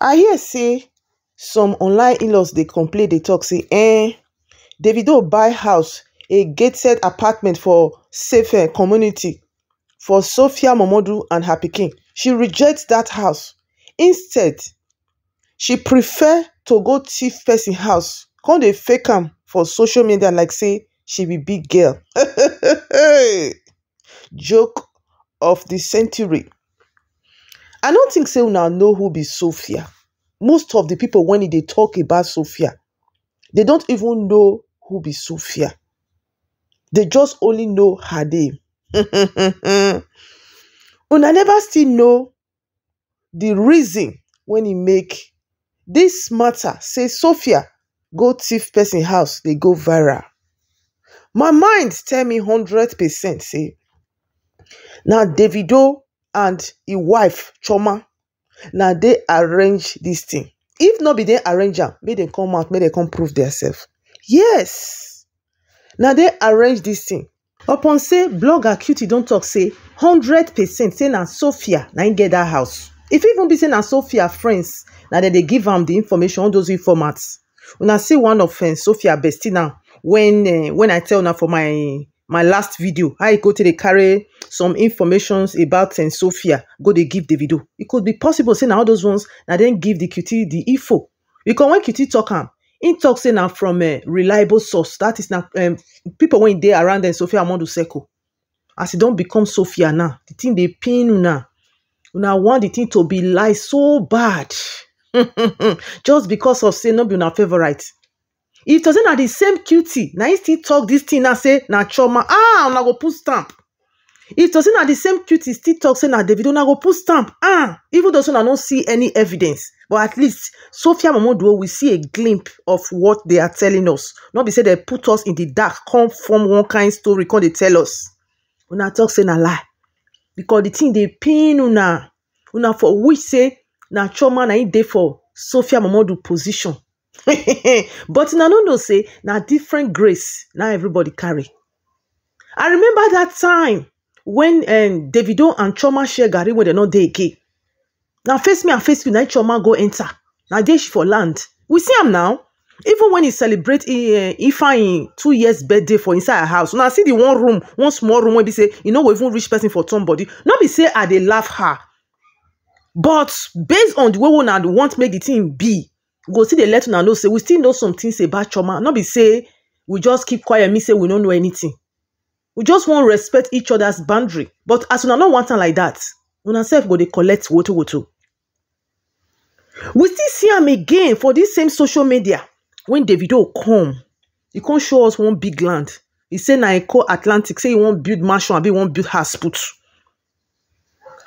I hear say some online in-laws dey complain dey tok say video eh, davido buy house a gated apartment for safe eh, community for sofia momodu and her King. she reject that house instead she prefer to go thief person house come the fake am for social media like say she be big girl joke of the century I don't think say now know who be Sophia. Most of the people when they talk about Sophia, they don't even know who be Sophia. They just only know her name. I never still know the reason when he make this matter say Sophia go thief person house, they go viral. My mind tell me 100% say, now Davido and im e wife chioma na dey arrange dis thing. If no be dem arrange am make dem come out make dem come prove theirself. Yes, na dem arrange dis thing. Upon sey blogger cutie. don talk say hundred percent Say na Sophia na im get dat house. E fit even be say na Sophia friends na dem dey give am di information all those informate. Una see one of um Sophia bestie now when um when I tell una for my my last video how go to the carry some informations about saint sophia go to give the video. It could be possible say now all those ones na then give the qt the info because when qt talk am im tok say na from eh, reliable source That is now um, people when they around Saint sophia the circle as don't become sophia now the thing they pain now, now want the thing to be lie so bad just because of say not be una favourite if to say na the same cutie. na he still talk this thing now say na chioma ah una go put stamp if to say na the same qt still talk say na davido una go put stamp ah even though say una no see any evidence but at least sophia momoduo we see a glimpse of what they are telling us no be say they put us in the dark come form one kind story come dey tell us una talk say na lie because the thing dey pain una una for wish say na chioma na he dey for sophia momodu position but una no know say na different grace na everybody carry i remember that time when wen um, davido and Choma share garri when dem no dey again na face me and face you na chioma go enter na dey she for land we see am now even when he celebrate uh, ifeanyi two years birthday for inside her house una see the one room one small room wey be say e no go even reach person for somebody no be say i dey laugh her but based on the way una want make the thing be go still dey let una know say we still know some things about Choma. Not be say we just keep quiet, me say we don't know anything. We just won't respect each other's boundary. But as una no want like that, una self go dey collect woto woto. We still see am again for this same social media when Davido come. He come show us one big land. He say na Eko Atlantic, say he wan build mansion abi he wan build house put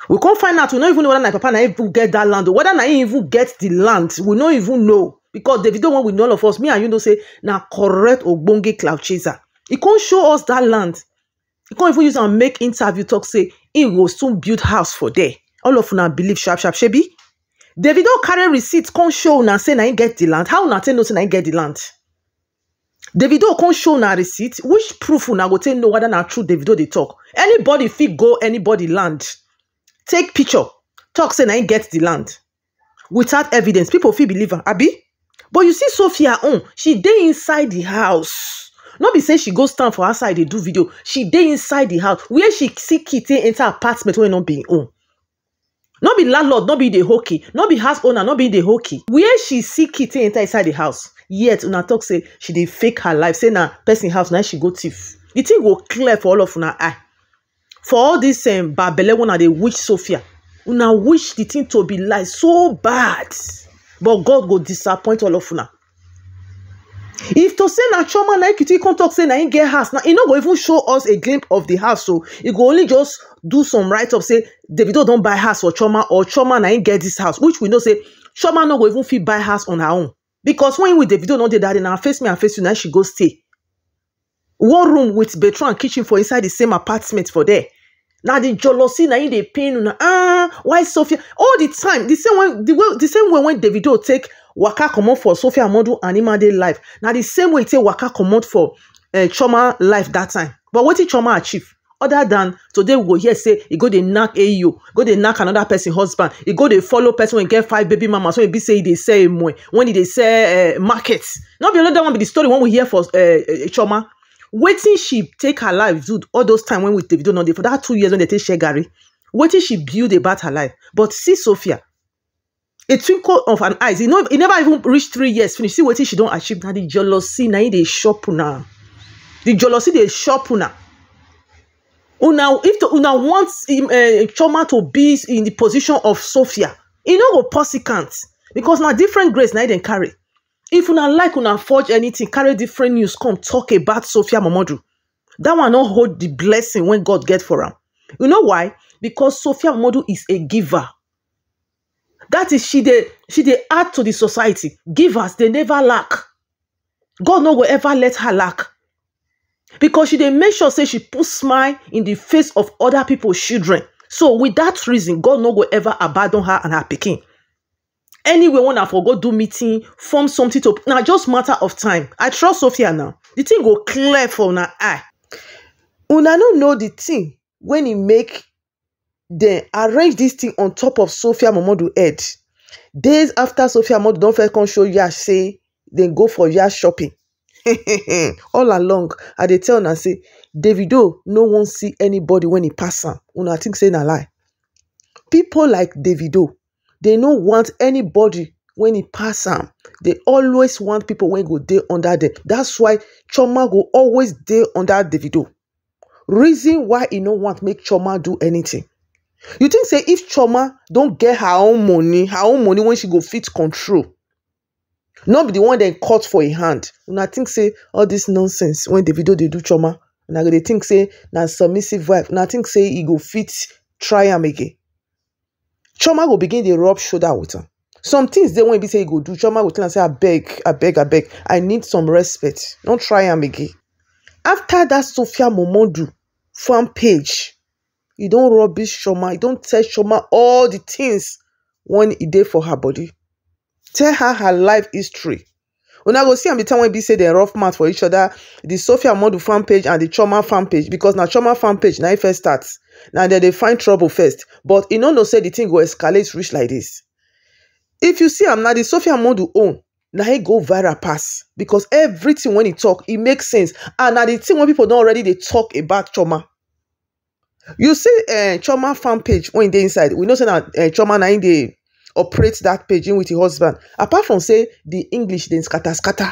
we come find out we no even know whether na papa na even get that land o whether na him even get the land we no even know because davido one with all of us me and you know say na correct ogbonge cloud chaser He come show us that land He come even use am make interview talk say he go soon build house for there all of una believe sharp sharp shebi davido carry receipt come show una say na im get the land how una take know say na im get the land davido come show una receipt which proof una go take know whether na true davido dey talk anybody fit go anybody land take picture talk say na im get the land without evidence People fit believe am abi but you see sophia own she dey inside the house no be say she go stand for outside dey do video she dey inside the house where she see Kitty enter apartment wey e no be im own no be landlord no be dey hockey no be house owner no be dey hockey Where she see Kitty enter inside the house yet una talk, say she dey fake her life say na person house na she go thief The thing go clear for all of una eye for all dis um, bad belle una dey wish sophia una wish the thing to be lie so bad but god go disappoint all of una if to say na chioma na ekiti come talk say na him get house na he no go even show us a glimpse of the house o he go only just do some write up say davido don buy house for chioma or chioma na him get this house which we know say chioma no go even fit buy house on her own because when with davido no dey that day na face me and face you na she go stay one room with bedroom and kitchen for inside the same apartment for there Now the jealousy now him dey pain una ah why sophia all the time the same way the way the same way when davido take waka comot for sophia modu and imade life Now the same way he take waka comot for uh, chioma life that time but what did Choma achieve other than today we go here say he go dey knack au e go dey knock another person husband he go dey follow person and get five baby mamas he be say they say sell when e they say uh, eh, market no be another one be the story wey we hear for uh, chioma waiting she take her life dude. all those time when we did not dey for that two years when they take share garri wetin she build about her life but see sophia a twinkle of an know He never even reach three years finish see waiting she don't achieve that the jealousy Now im the chop the di jealousy dey chop una Now if una want choma eh, to be in the position of sophia e no can't because now different grace now im carry if una like una forge anything carry different news come talk about sophia momodu That one no hold the blessing when god get for am you know why because sophia momodu is a giver that is she dey she dey add to the society givers dey never lack god no go ever let her lack because she dey make sure say she put smile in the face of other people children so with that reason god no go ever abandon her and her pikin anyway when i for go do meeting form something to na just matter of time i trust sophia now the thing go clear for una eye una no know the thing when e make dem arrange this thing on top of sophia momodu head days after sophia momodu don first come show yash say dem go for yash shopping all along i dey tell una say davido no wan see anybody when e pass am una think say na lie People like davido They no want anybody when he pass am. They always want people when go dey under them. That's why Choma go always dey under Davido. Reason why he no want make Choma do anything. You think say if Choma don't get her own money, her own money when she go fit control, nobody be the one dem cut for a hand una think say all this nonsense wey davido dey do chioma una go dey think say na submissive wife una think say he go fit try am again Choma go begin dey rub shoulder with am. Some things dey wey be say he go do, Choma go tell am say abeg, abeg, abeg, I need some respect. No try am again. After that Sophia Momodu fan page, e don rubbish Choma, e don tell Choma all the things when e dey for her body. Tell her her life history. Una go see am the time when be say dem rough mouth for each other, the Sophia Momodu fan page and the Choma fan page because na Choma fan page na e first start. Now dem they find trouble first but e no know say the thing go escalate reach like this. if you see am na di sophia modu own Now he go viral pass because everything when he talk it e makes sense and na the thing when people don already they talk about chioma you see eh, chioma fan page When e dey inside we know say that eh, chioma na im dey operate that page in with im husband apart from say the english dey scatter scatter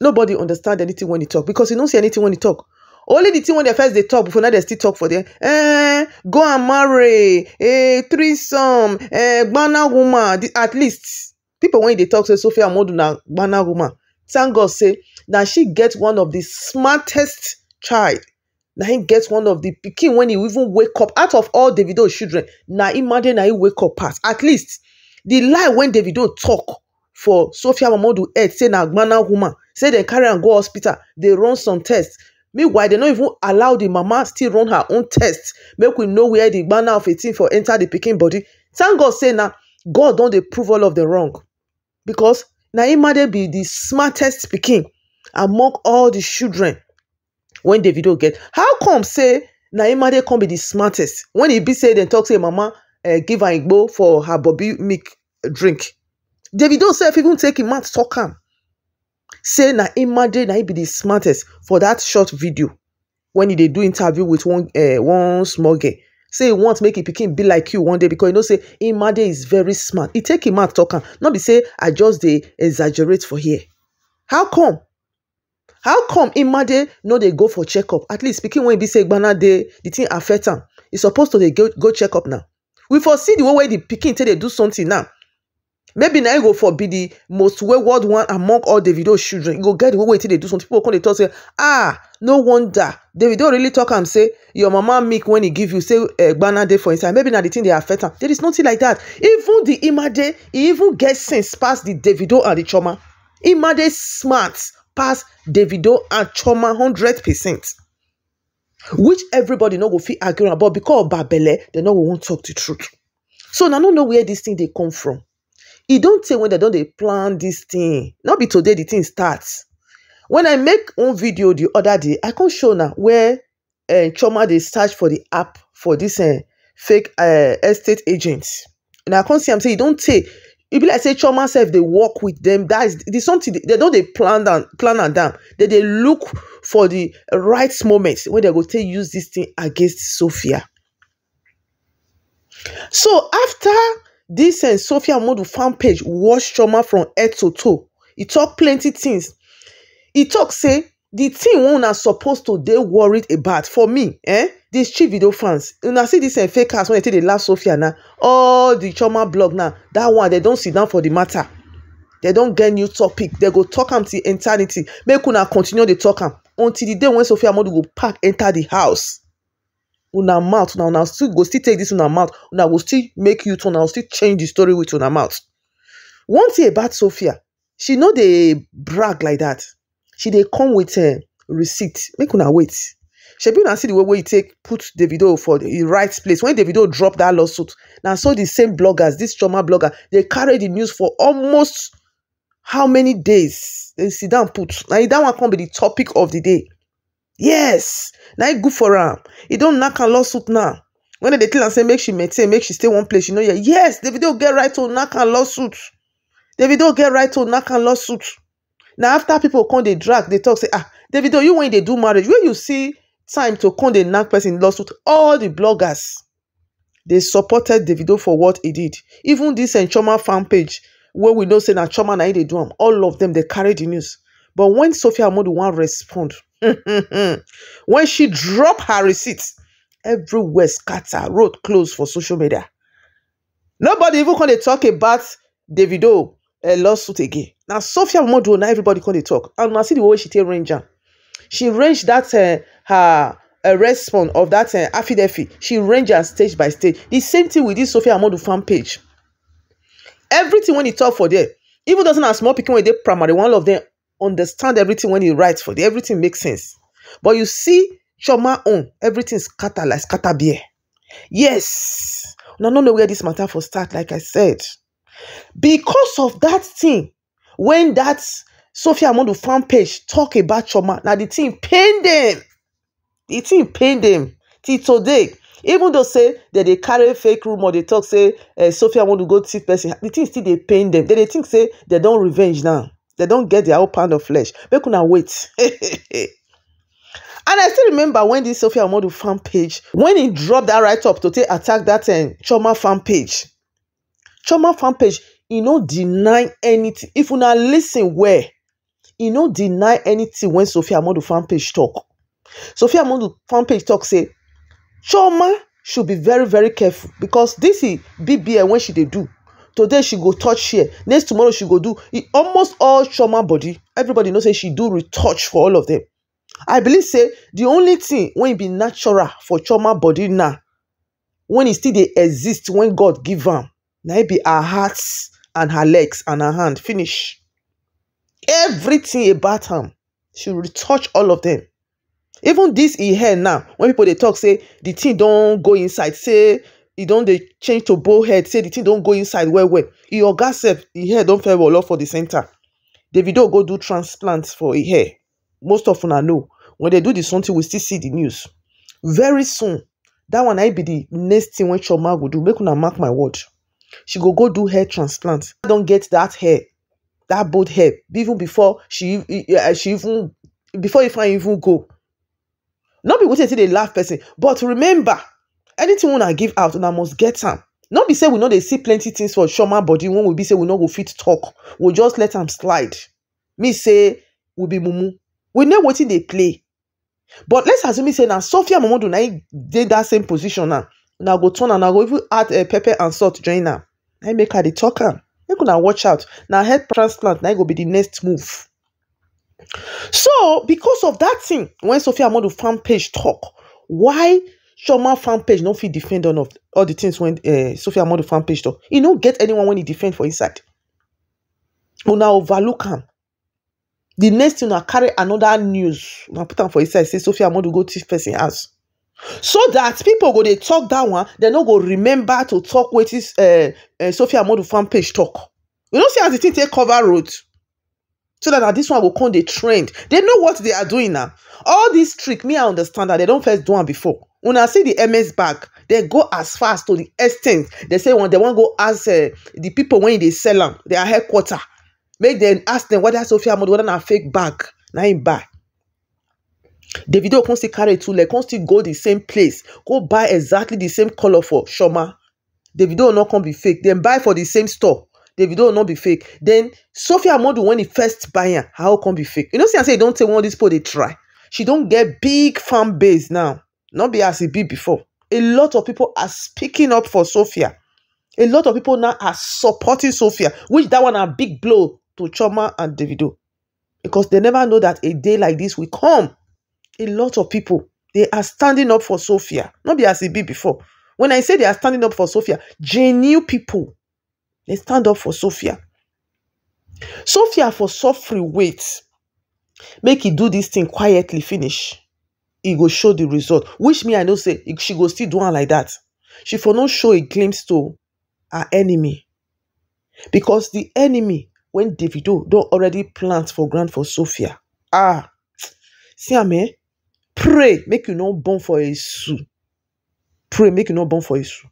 nobody understand anything when he talk because e don't see anything when he talk only the thing when they first they talk before now they still talk for them. eh, go and marry eh, threesome eh, gbana woman at least people when they talk to sophia amodu na gbana woman thank god say na she gets one of the smartest child na he gets one of the pikin when he even wake up out of all davido children na imagine na he wake up past. at least the lie when davido talk for sophia mamudu head say na gbana woman say they carry am go hospital They run some tests meanwhile they no even allow the mama still run her own test make we know where the gbana of a 18 for enter the picking body thank god say now, god don't approve all of the wrong becos na imade be the smartest picking among all the children When the video get how come say na imade come be the smartest When he be say dem tok say mama eh, give her igbo for her bobi milk drink davido sef even take im mouth tok am say na Imade na im be the smartest for that short video when he dey do interview with one eh, one small girl say he want make im pikin be like you one day because e know say Imade is very smart He take him mouth talk am not be say i just dey exaggerate for here how come how come Imade no dey go for checkup at least pikin wey be say gbana dey the thing affect am He suppose to dey go go checkup now we for see the way wey the pikin take dey do something now maybe na e go for be di most wayward one among all davido children You go get the way wey they do some people come dey talk say ah no wonder davido really talk am say your mama milk when he give you say eh, gbana dey for inside maybe na the thing dey affect am there is nothing like that even the imade e even get sense pass di davido and the choma imade smart pass davido and choma hundred percent which everybody no go fit argue about because of babele dem no go wan talk the truth so na no know where this thing dey come from e don tey when dem don dey plan dis thing not be today the thing start when i make one video the other day i con show na where uh, chioma dey search for the app for dis uh, fake uh, estate agent and i con see am say e don tey e be like say chioma sef dey work with dem that is the something dem don dey plan am plan am down dem dey look for the right moment wey dem go take use dis thing against sophia so after This um sophia modu fan page watch trauma from head to toe It talk plenty things. It talk say the thing one are supposed to they worried about for me eh These dis video fans You una see this um fake house wey dem take dey laugh sophia now. all the trauma blog now That one they don't sit down for the matter They don't get new topic They go talk am till eternity make una continue the talk am until the day when sophia modu go pack enter the house una mouth now una still go still take in una mouth I will still make you turn will still change the story with una mouth one thing about sophia she know they brag like that. she they come with a eh, receipt make una wait shebi una see the way where you take put the video for the right place when the video drop that lawsuit Now so the same bloggers this trauma blogger they carry the news for almost how many days they sit down put now. dat one come be the topic of the day yes now e good for am e don't knock am lawsuit now When they tell am say make she maintain make she stay one place you know. hear yes video get right to knock am lawsuit The video get right to knock am lawsuit Now after people come they drag they talk say ah davido you when they do marriage wey you see time to come they knock person lawsuit all the bloggers they supported davido for what he did even this nchoma fan page where we know say now choma now e dey do am all of them they carry the news but when sophia amodu wan respond when she drop her receipt, everywhere scatter, road closed for social media. Nobody even can they talk about Davido uh, lawsuit again. Now Sophia Modu, now everybody can they talk. And I see the way she tell Ranger. She ranged that uh, her a eh, response of that uh, affidavit. She ranged her stage by stage. The same thing with this Sophia Amodu fan page. Everything when he talk for there, even doesn't have small picking when they primary, one of them understand everything when you write for the everything makes sense. But you see, trauma own everything scatter like scatter beer. Yes, no no know where this matter for start. Like I said, because of that thing, when that Sophia the fan page talk about trauma. now the thing pain them. The thing pain them till today. Even though say that they carry fake rumor, they talk say uh, Sophia want to go see person. The thing still they pain them. Then they think say they don't revenge now. They don't get their whole pound of flesh make una wait and i still remember when this sophia omodu fan page when he dropped that right up to take attack that um, eh, Choma fan page Choma fan page he no deny anything if una lis ten well e no deny anything when sophia amodu fan page talk sophia amodu fan page talk say Choma should be very very careful because this is bbl wey she they do today she go touch here next tomorrow she go do e, almost all trauma body everybody know say she do retouch for all of them. i believe say the only tin wey be natural for trauma body na When e still dey exist when god give am na it e be her heart and her legs and her hand finish everything about am she retouch all of them. even this e hair now When people dey talk say the thing don go inside say e don dey change to bow head say the thing don go inside well well e oga sef e hair don fair wolof for the center davido go do transplant for e hair most of una know when they do the something we still see the news very soon that one I be the next thing wey chioma go do make una mark my word she go go do hair transplant i don get that hair that bold hair even before she e, e, eh, she even before ifeanyi even go no be wetin still dey laugh person but remember anything when I give out I must get them. Not be say we know they see plenty things for shoma body when we be say we know go fit talk we just let them slide me say we be mumu we know wetin they play but let's assume say na sophia Mumu na im dey that same position now Now go turn and una go even add uh, pepper and salt join am I make her the talk am make una watch out na head transplant na go be the next move so because of that thing when sophia Mumu fan page talk why Shoma fan page no fit defend on of all the things when uh, Sophia Amodu fan page talk. He don't get anyone when he defend for inside. now overlook him. The next thing I carry another news. Una put am for inside say Sophia Amodu go to person house. So that people go they talk that one, they no go remember to talk with eh, this uh, eh, uh, Sophia Amodu fan page talk. You don't see how the thing take cover road. so that, that this one will come the trend they know what they are doing now all this trick me i understand that they don't first do one before una see the ms bag dem go as far as to the extent dem say one They wan go ask uh, the people wey dey sell am their headquarter make dem ask dem whether sophia modu whether na fake bag na im buy davido come still carry two leg come still go the same place go buy exactly the same colour for shoma davido no come be fake dem buy for the same store davido no be fake then sophia modu when he first buy am how come be fake you know say i say e don tell one of these people dey try she don get big fan base now not be as e be before a lot of people are speaking up for sophia a lot of people now are supporting sophia which that one a big blow to Choma and davido because they never know that a day like this will come a lot of people they are standing up for sophia not be as e be before when i say they are standing up for sophia genuine people they stand up for sophia sophia for suffering wait make e do this thing quietly finish He go show the result which me i know say she go still do am like that she for no show a glimpse to her enemy because the enemy when davido don already plant for ground for sophia ah see am pray make you not born for a esu pray make you no born for a esu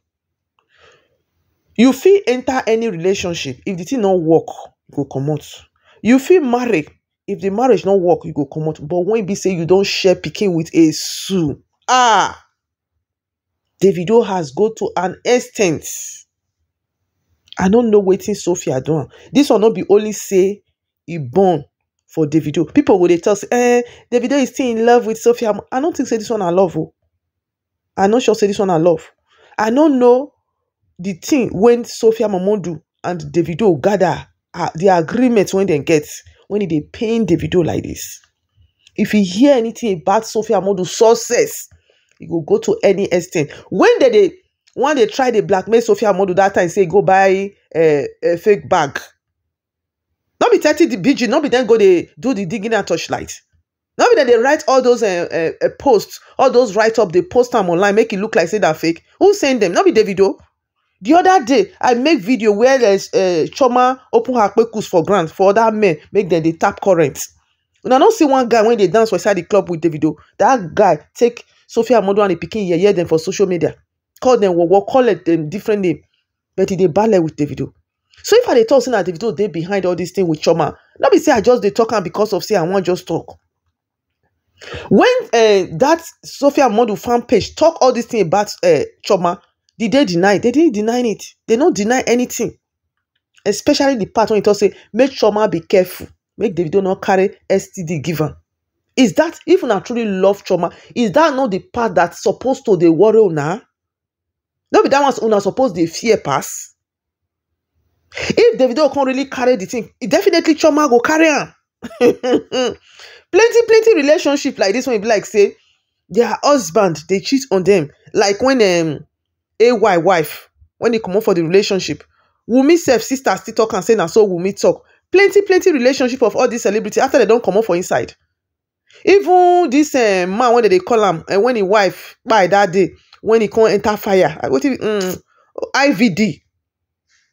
you feel enter any relationship if the thing not work you go out. you feel marry if the marriage no work you go comot but when be say you don share pikin with a Sue, ah davido has go to an extent i no know wetin sophia do am dis one no be only say e born for davido People go dey tell say eh davido is still in love with sophia i no think say this one na love o i no sure say this one na love i no know the thing wey sophia mama do and davido gather ah, the agreement wey dem get when e dey pain davido like this, if he hear anything about sophia modu success he go go to any extent When they dey when they try dey blackmail sophia modu that time say go buy a eh, eh, fake bag no be thirty bg no be dem go dey do the digging and torchlight no be dem dey write all those eh, posts all those write up dey post am online make e look like say na fake who send them? no be davido the other day i make video where uh, chioma open her kpekus for ground for other men make dem dey tap current una no see one guy wey dey dance for inside the club with davido that guy take sophia amodu and the pikin yeye dem for social media call dem wowo call dem different name but e dey ballet with davido so if i dey talk say na davido dey behind all this thing with chioma no be say i just dey talk am because of say i wan just talk when uh, that sophia amodu fan page talk all this thing about uh, chioma did they deny it they didn't deny it they no deny anything especially the part when he talk say make chioma be careful make davido no carry std give am is that if una truly love chioma is that not the part that suppose to dey worry una no be that one una suppose dey fear pass if davido come really carry the thing e definitely chioma go carry am plenty plenty relationship like this one e be like say their husband dey cheat on them like when um, ay wife wen e comot for the relationship wunmi sef sister still talk am say na so wunmi talk. plenty plenty relationship of all dis celebrity afta dem don comot for inside even dis eh, man wey dem dey call am eh, when im wife kpai that day when e come enter fire wetin ivd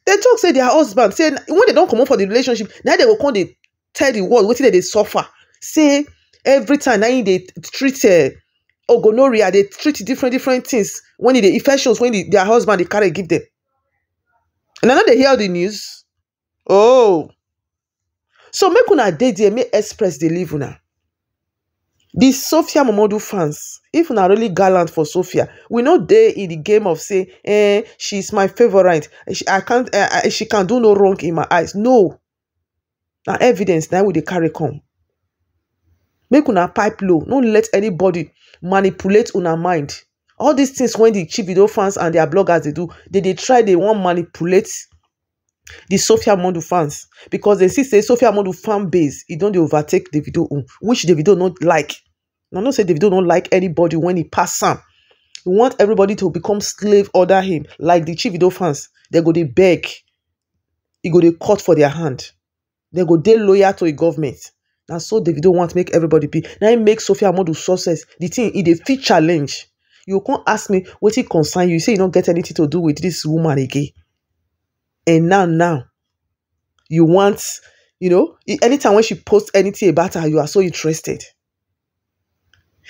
dem talk say their husband say wen dem don comot for the relationship na dem go come dey tell the world wetin dem dey suffer say every time na im dey treat eh, ogonorrhea dey treat different different things when e dey infections when the, their husband dey carry give them and i no dey hear the news oh so make una dey there make express dey leave una the sophia momodu fans if una really gallant for sophia we no dey in the game of say eh she's my favourite she i can't uh, she can do no wrong in my eyes no na evidence na we dey carry come make una pipe low no let anybody manipulate una mind all dis tins wey chief video fans and their bloggers dey do they dey try they wan manipulate the sophia mondu fans because they see say sophia mondu fan base e don dey overtake davido own which davido no like na know say davido no like anybody when e pass am e want everybody to become slave under him like the chief video fans They go dey beg e go dey cut for their hand they go dey loyal to di government na so davido want make everybody be na im make sophia amadu success The thing is a fit challenge you can't ask me what it concern you say you don't get anything to do with this woman again and now now you want you know anytime when she posts anything about her you are so interested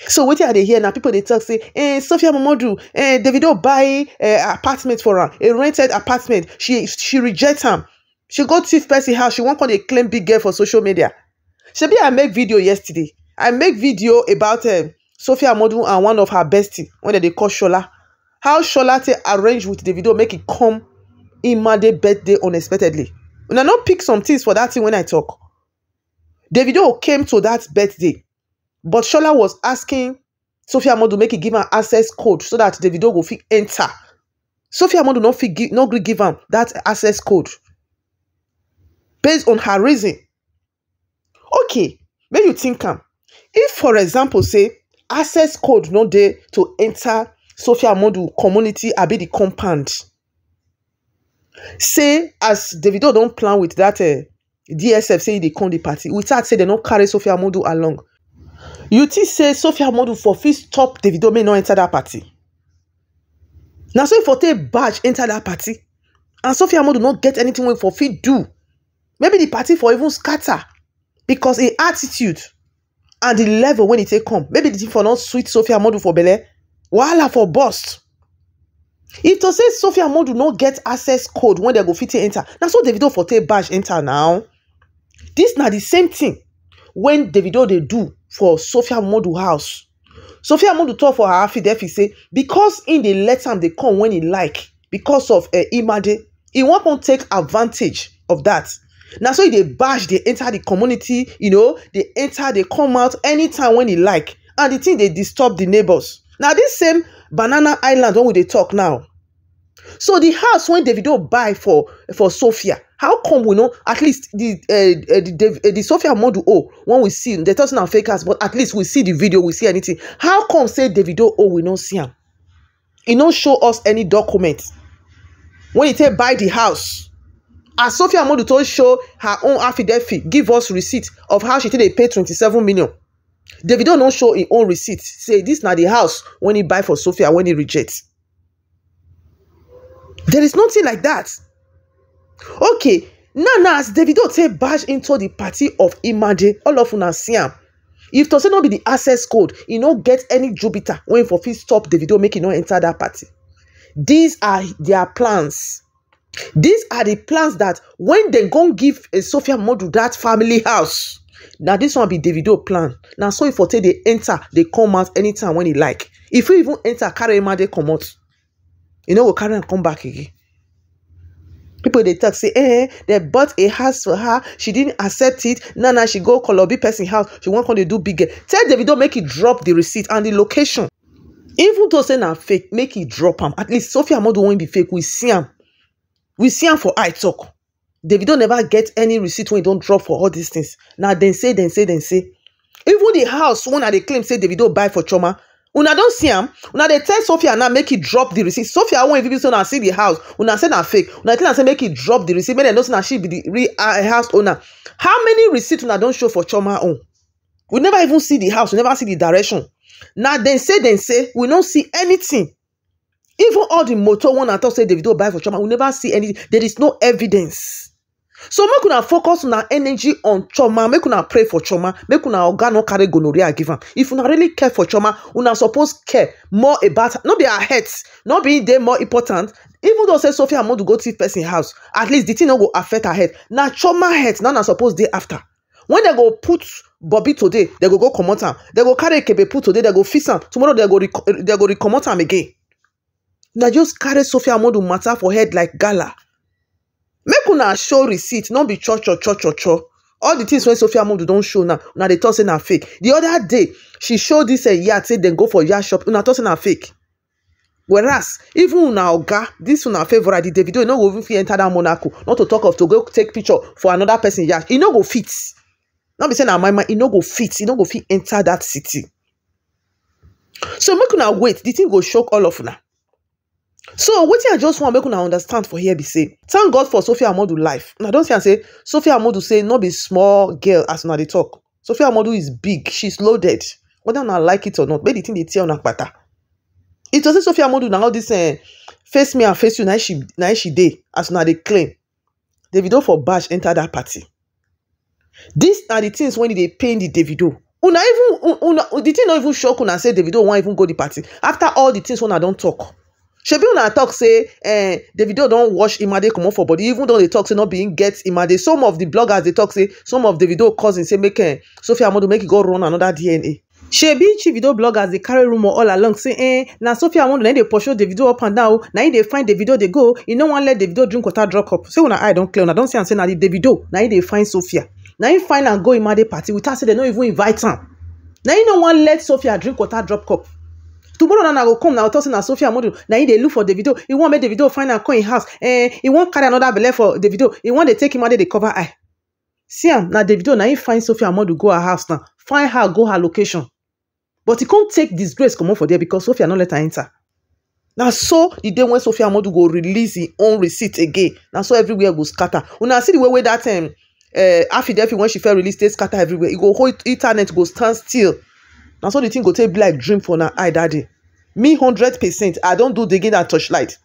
so what are they here now? people they talk say eh sophia momodu eh davido buy eh, apartment for her, a rented apartment she she reject him. she go to person house she won't call a claim big girl for social media shebi i make video yesterday i make video about um, sophia Modu and one of her bestie wey dem dey call shola how shola take arrange with the video make it come in Monday birthday unexpectedly I not pick some things for that thing when i talk The video came to that birthday but shola was asking sophia Modu make it give am access code so that the video will fit enter sophia Modu not fit give not give him that access code based on her reason okay make you think am if for example say access code no dey to enter sophia modu community abi the compound say as davido don plan with that uh, eh, dsf say e dey come the party without say they no carry sophia modu along you think say sophia modu for fit stop davido make e no enter that party na so e for take badge enter that party and sophia modu no get anything wey e for fit do maybe the party for even scatter because im attitude and the level wey e take come maybe the thing for not sweet sophia modu for belle wahala for burst if to say sophia modu no get access code wey dem go fit enter na so davido for take bash enter now This na the same tin wen davido dey do for sophia modu house sophia modu talk for her affidavit say because im dey let am dey come when e like because of eh, imade e wan come take advantage of that. Now, so they bash they enter the community you know They enter they come out anytime when they like and the thing they disturb the neighbors Now, this same banana island when we dey talk now so the house wey davido buy for for sophia how come we know at least the uh, uh, the, eh, the sophia modu o oh, when we see the talk and na fake house but at least we see the video we see anything how come say davido o oh, we no see him? He no show us any document when he say buy the house as Sophia amodu tó show her own affidavit give us receipt of how she take dey pay twenty-seven million davido no show im own receipt say dis na di house wen e buy for sophia wen e reject there is nothing like that. okay now now as davido take bash into di party of imade all of una see am if to say no be di access code e no get any jupiter wey for fit stop davido make e no enta dat party these are dia plans These are the plans that when they go give a Sophia model that family house. Now this one be Davido plan. Now so if for take they enter, they come out anytime when they like. If you even enter, carry him out, they come out. You know, we carry and come back again. People they talk say, eh, they bought a house for her. She didn't accept it. Now now she go Colobi person house. She want to do bigger. Tell Davido make it drop the receipt and the location. Even though say na fake, make it drop him. At least Sophia Modu won't be fake. We see him. we see am for eye tok davido never get any receipt wey e don drop for all these things. na dem say dem say dem say even the house wey una dey claim say davido buy for chioma una don see am una dey tell sophia now make he drop the receipt sophia wan even say una see the house una say na fake una tell am say make he drop the receipt make dem know say na she be the real uh, house owner how many receipts una don show for chioma own we never even see the house we never see the direction na dem say dem say we no see anything even all the motor one i talk say will buy for trauma. we never see anything there is no evidence so make una focus our energy on trauma. make una pray for trauma. make una oga no carry gonorrhea given. am if una really care for chioma una suppose care more about not be our heads, not be dey more important even though say sophia want to go thief person house at least the thing no go affect her health na chioma health na una suppose day after when they go put Bobby today They go go comot am dem go carry ekebe put today They go fix him tomorrow They go re dem go re comot again na just carry sophia amodu matter for head like gala make una show receipt no be cho cho cho cho cho all the things wey sophia amodu don show now una dey talk say na fake the other day she show this uh, yard say dem go for yard shop una talk say na fake whereas even una oga this una favourite the davido e no go even fit enter that monaco not to talk of to go take picture for another person yard e no go fit no be say na my mind e no go fit e no go fit enter that city so make una wait the thing go shock all of una so what i just wan make you understand for here be say thank god for sophia amadu life una don't say am say sophia amadu say not be small girl as now they talk sophia amadu is big She's loaded whether I like it or not maybe the thing they tell una kpata it doesn't sophia amadu now. this uh, face me and face you na she na she dey as now they claim davido for bash enter that party these na the things when they e pain the davido una even una the thing not even shock una say davido won't even go the party after all the things when I don't talk shebi una talk say eh, davido don wash imade comot for body even though dey tok say no being im get imade some of the bloggers they talk say some of davido cousin say make eh, sophia amodu make e go run another dna shebi chivido bloggers they carry rumor all along say eh, na sophia amodu na im e dey pursue davido up and down Now im e dey find davido they go e no one let davido drink water drop up say una eye don't clear una don't see and say na the davido Now im e find sophia Now he find and go imade party without say they no even invite him. Now im no one let sophia drink water drop cup tomorrow na go come na talk say na sophia modu na him dey look for davido He wan make davido find am come him house eh e wan carry another belle for davido e wan dey take him out dey cover eye see am na davido na him find sophia modu go her house now find her go her location but he come take disgrace comot for there because sophia no let her enter na so the day when sophia modu go release him own receipt again na so everywhere go scatter una see the way wey that um, uh, eh, affidavit when she first release dey scatter everywhere e go hold internet go stand still na so the thing go take be like dream for na eye that day me hundred percent i don do the game and torchlight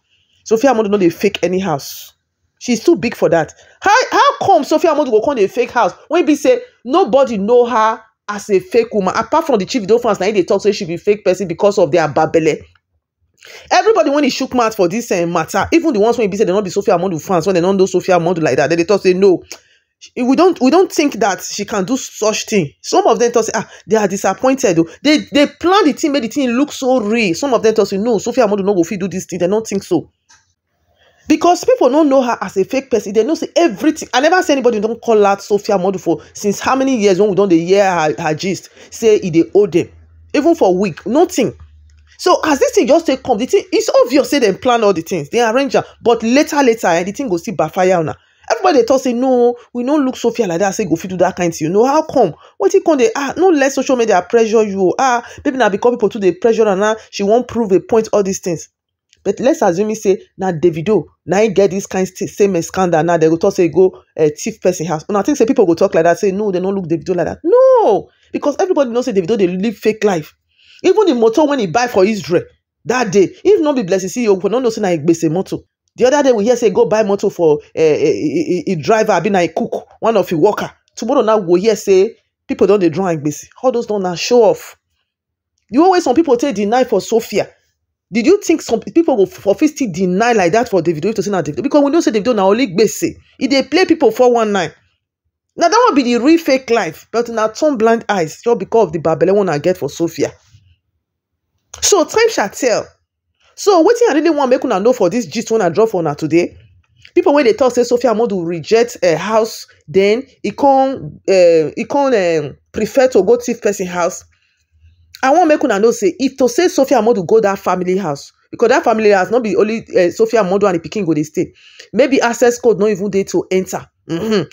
sophia amodu no dey fake any house she's too big for that how how come sophia amodu go come dey fake house when be say nobody know her as a fake woman apart from the chief of fans na he dey talk say she be fake person because of their babele everybody when e shook mouth for this uh, matter even the ones wey be say they no be sophia amodu fans when dem no know sophia amodu like that they dey talk say no we don't we don't think that she can do such thing some of them talk say ah they are disappointed they they plan the thing make the thing look so real some of them talk say no sophia amodu no go fit do this thing they don't think so because people don't know her as a fake person they know see everything i never see anybody don't call out sophia amodu for since how many years when we don dey hear her her gist say e dey owe dem even for a week nothing so as this thing just take come the thing it's obvious say dem plan all the things They arrange am but later later eh, the thing go see backfire on her pipo dey tok say no we no look sophia like that. say go fit do that kind thing you know how come wetin come dey ah no let social media pressure you o ah maybe na because people too dey pressure am now she wan prove a point all these things but let's assume say na davido na him get this kind same scandal now they go talk say e go eh, thief person house una think say people go talk like that say no they no look davido like that. no because everybody know say davido dey live fake life even the motor wey he buy for israel that day if no be blessing ceo for no know say na egbese motor the other day we hear say go buy motor for a eh, eh, eh, driver abi na a cook one of a worker tomorrow now we hear say people don dey draw gbese all those don na show off the way some people take deny for sophia did you think some people go for fit still deny like that for davido if to say na davido because we know say davido na only gbese e dey play people one 419 na that one be the real fake life but na turn blind eyes just because of the babele one i get for sophia so time shall tell so wetin i really want make una know for this gist when i drop for una today people when they talk say sophia modu reject a eh, house Then he den e con eh, e eh, prefer to go to this person house i want make una know say if to say sophia modu go that family house because that family has not be only sophia modu and di pikin go dey stay maybe access code not even dey to enter mm-hmm.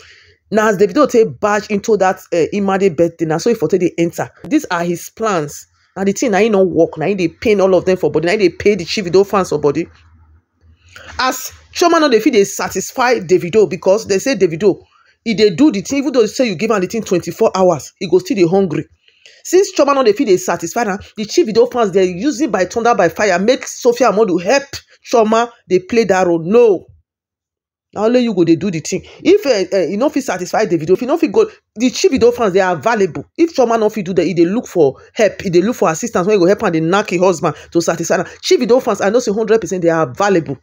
Now as davido take badge into dat imade birthday na so he for take enter these are his plans And the thing na him no work na him pain all of them for body Now they pay the chief Davido fans for body as chioma not dey fit they satisfy davido because they say davido if they do the thing even though say you give am the thing twenty-four hours e goes still they hungry since chioma not dey fit they satisfy now the chief Davido fans they use it by thunder by fire make sophia amodu help chioma They play that role no na only you go dey do the thing if uh, uh, e no fit satisfy davido if you e no fit go the chibido fans dey available if chioma no fit do that e dey look for help e dey look for assistance wey go help am dey knack im husband to satisfy am video fans i know say hundred percent dey available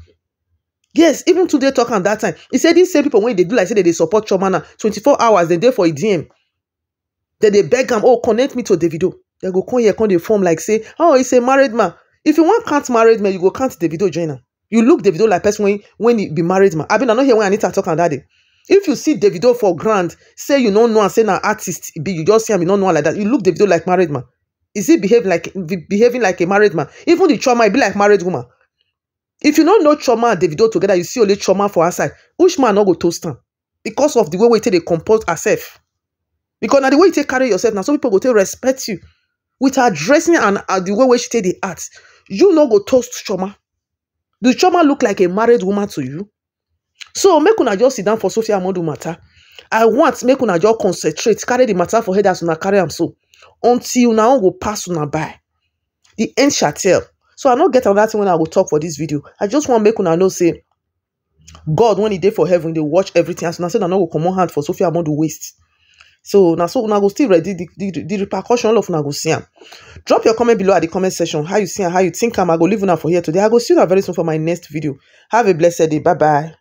yes even today talk am that time He say these same people wey dey do like say they dey support chioma now twenty-four hours dem dey for e dm dem dey beg am oh connect me to davido dem go come here come dey form like say oh he say married man if you wan count married man you go count davido join am You look Davido like person when, when he be married man. I mean, I know here when Anita talk on that day. If you see Davido for grand, say you don't know and say now artist be you just see him, you don't know like that. You look Davido like married man. Is he behaving like behaving like a married man? Even the trauma be like married woman. If you don't know trauma and Davido together, you see only trauma for her side. Which man not go toast him? Because of the way we take they compose herself Because now the way you take carry yourself now, some people go take respect you. With her dressing and uh, the way we should take the art, you not go toast trauma do chioma look like a married woman to you so make una just sit down for sophia amadu matter i want make una just concentrate carry the matter for head as una carry am so until una own go pass una by the end shall tell so i no get on that thing when i will talk for this video i just want make una know say god when he dey for heaven they watch everything as una said, I no go comot hand for sophia amadu waste so na so una go still ready The repercussion all of una go see am drop your comment below at the comment section how you see am how you think am i go leave una for here today i go see una very soon for my next video have a blessed day bye bye